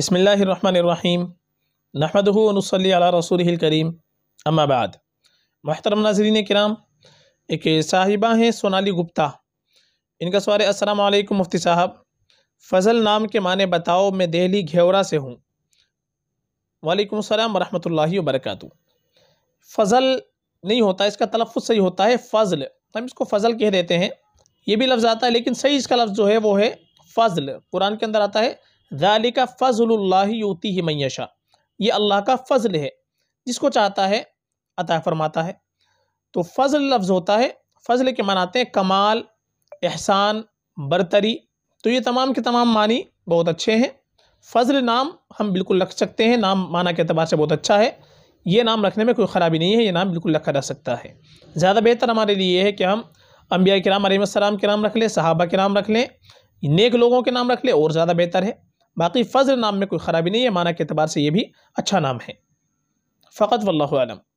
بسم اللہ الرحمن الرحیم نحمد و نصلی علی رسول کریم اما بعد محترم ناظرین کرام ایک صاحبہ ہیں سونالی گپتا ان کا سوال السلام علیکم مفتی صاحب فضل نام کے معنی بتاؤ میں دہلی گھیورا سے ہوں وعلیکم السلام ورحمۃ اللہ وبرکاتہ فضل نہیں ہوتا اس کا تلفظ صحیح ہوتا ہے فضل ہم اس کو فضل کہہ دیتے ہیں یہ بھی لفظ آتا ہے لیکن صحیح اس کا لفظ جو ہے وہ ہے فضل قرآن کے اندر آتا ہے ज़ाली का फ़ज़ल्ला यूती ही मैशा ये अल्लाह का फ़ज़ल है जिसको चाहता है अता फरमाता है तो फ़ज़ल लफ्ज़ होता है फ़ल के मनाते हैं कमाल एहसान बरतरी तो ये तमाम के तमाम मानी बहुत अच्छे हैं फ़ज़ल नाम हम बिल्कुल रख सकते हैं नाम माना के अतबार से बहुत अच्छा है ये नाम रखने में कोई ख़राबी नहीं है ये नाम बिल्कुल रखा जा सकता है ज़्यादा बेहतर हमारे लिए है कि हम अम्बिया के नाम के नाम रख लें सहाबा के नाम रख लें नेक लोगों के नाम रख लें और ज़्यादा बेहतर है باقی فضل نام میں کوئی خرابی نہیں ہے مانا کے اعتبار سے یہ بھی اچھا نام ہے فقط واللہ اللہ عالم